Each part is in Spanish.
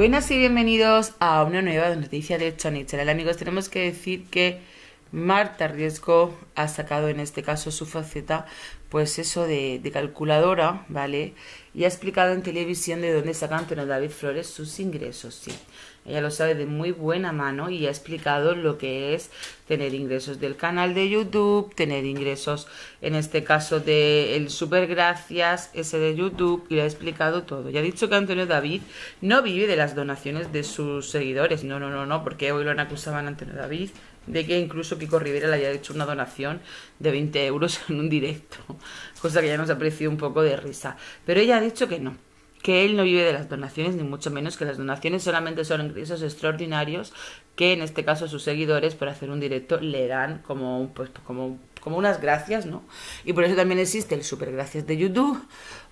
Buenas y bienvenidos a una nueva noticia de Chonichel. Amigos, tenemos que decir que Marta Riesgo ha sacado en este caso su faceta, pues eso de, calculadora, ¿vale? Y ha explicado en televisión de dónde saca Antonio David Flores sus ingresos, sí. Ella lo sabe de muy buena mano y ha explicado lo que es tener ingresos del canal de YouTube, tener ingresos en este caso de el super gracias, ese de YouTube, y lo ha explicado todo. y ha dicho que Antonio David no vive de las donaciones de sus seguidores, no, no, no, no, porque hoy lo han acusado a Antonio David de que incluso Kiko Rivera le haya hecho una donación de 20 euros en un directo, cosa que ya nos ha un poco de risa. Pero ella ha dicho que no, que él no vive de las donaciones, ni mucho menos que las donaciones solamente son ingresos extraordinarios que en este caso sus seguidores por hacer un directo le dan como, pues, como como unas gracias, ¿no? Y por eso también existe el super gracias de YouTube.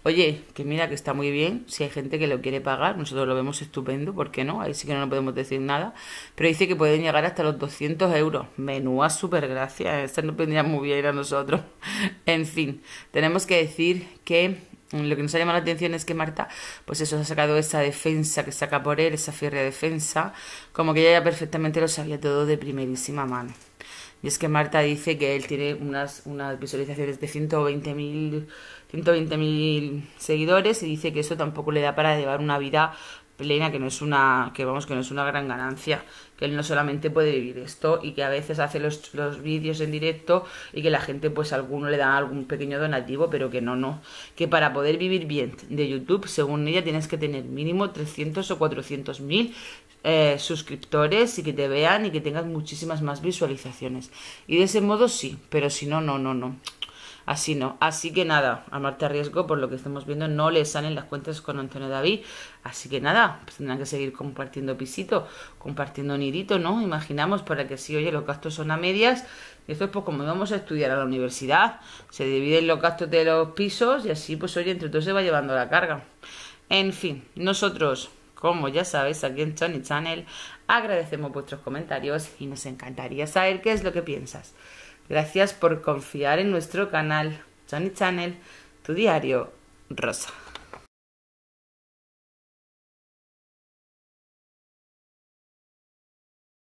Oye, que mira que está muy bien, si hay gente que lo quiere pagar, nosotros lo vemos estupendo, ¿por qué no? Ahí sí que no nos podemos decir nada, pero dice que pueden llegar hasta los 200 euros. Menúa super gracias, Esta nos vendría muy bien a nosotros. en fin, tenemos que decir que lo que nos ha llamado la atención es que Marta, pues eso, ha sacado esa defensa que saca por él, esa férrea defensa, como que ella ya perfectamente lo sabía todo de primerísima mano. Y es que Marta dice que él tiene unas, unas visualizaciones de 120.000 120 seguidores y dice que eso tampoco le da para llevar una vida plena, que no es una, que vamos, que no es una gran ganancia, que él no solamente puede vivir esto y que a veces hace los, los vídeos en directo y que la gente pues alguno le da algún pequeño donativo, pero que no, no, que para poder vivir bien de YouTube, según ella, tienes que tener mínimo 300 o 400 mil eh, suscriptores y que te vean y que tengas muchísimas más visualizaciones. Y de ese modo sí, pero si no, no, no, no así no. Así que nada, a Marte Riesgo, por lo que estamos viendo, no le salen las cuentas con Antonio David. Así que nada, pues tendrán que seguir compartiendo pisito, compartiendo nidito, ¿no? Imaginamos para que si, oye, los gastos son a medias. Y esto es pues como vamos a estudiar a la universidad. Se dividen los gastos de los pisos y así, pues oye, entre todos se va llevando la carga. En fin, nosotros como ya sabéis, aquí en Tony Channel agradecemos vuestros comentarios y nos encantaría saber qué es lo que piensas. Gracias por confiar en nuestro canal. Johnny Channel, tu diario rosa.